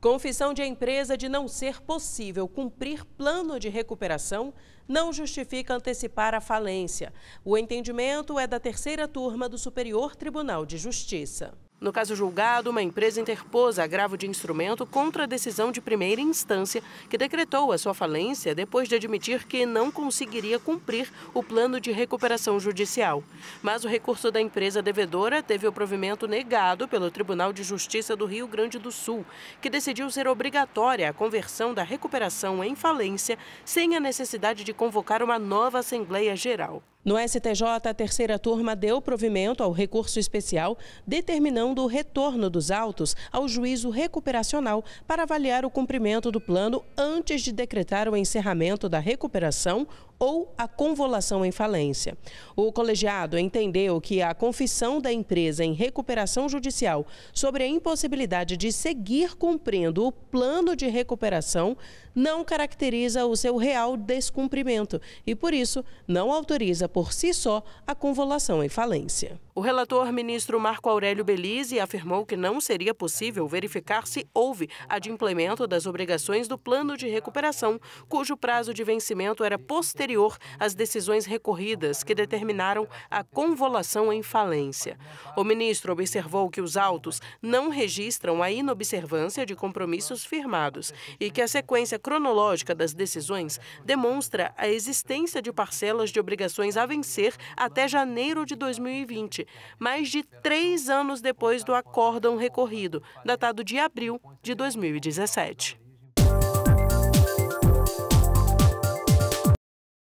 Confissão de empresa de não ser possível cumprir plano de recuperação não justifica antecipar a falência. O entendimento é da terceira turma do Superior Tribunal de Justiça. No caso julgado, uma empresa interpôs agravo de instrumento contra a decisão de primeira instância, que decretou a sua falência depois de admitir que não conseguiria cumprir o plano de recuperação judicial. Mas o recurso da empresa devedora teve o provimento negado pelo Tribunal de Justiça do Rio Grande do Sul, que decidiu ser obrigatória a conversão da recuperação em falência sem a necessidade de convocar uma nova Assembleia Geral. No STJ, a terceira turma deu provimento ao recurso especial, determinando o retorno dos autos ao juízo recuperacional para avaliar o cumprimento do plano antes de decretar o encerramento da recuperação ou a convolução em falência. O colegiado entendeu que a confissão da empresa em recuperação judicial sobre a impossibilidade de seguir cumprindo o plano de recuperação não caracteriza o seu real descumprimento e, por isso, não autoriza por si só a convolução em falência. O relator ministro Marco Aurélio Belize afirmou que não seria possível verificar se houve adimplemento das obrigações do plano de recuperação, cujo prazo de vencimento era posterior as às decisões recorridas que determinaram a convolação em falência. O ministro observou que os autos não registram a inobservância de compromissos firmados e que a sequência cronológica das decisões demonstra a existência de parcelas de obrigações a vencer até janeiro de 2020, mais de três anos depois do acórdão recorrido, datado de abril de 2017.